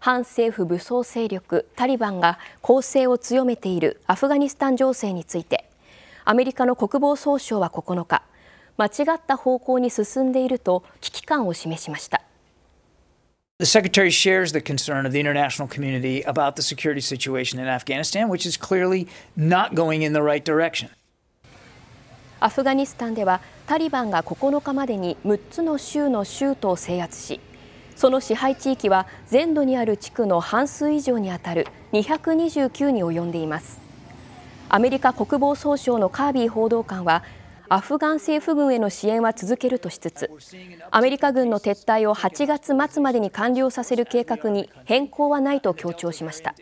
反政府武装勢力タリバンが攻勢を強めているアフガニスタン情勢についてアメリカの国防総省は9日間違った方向に進んでいると危機感を示しました。The Secretary shares the concern of the international community about the security situation in Afghanistan, which is clearly not going in the right direction. アフガニスタンではタリバンが9日までに6つの州の州都を制圧しその支配地域は全土にある地区の半数以上にあたる229に及んでいますアメリカ国防総省のカービー報道官はアフガン政府軍への支援は続けるとしつつアメリカ軍の撤退を8月末までに完了させる計画に変更はないと強調しました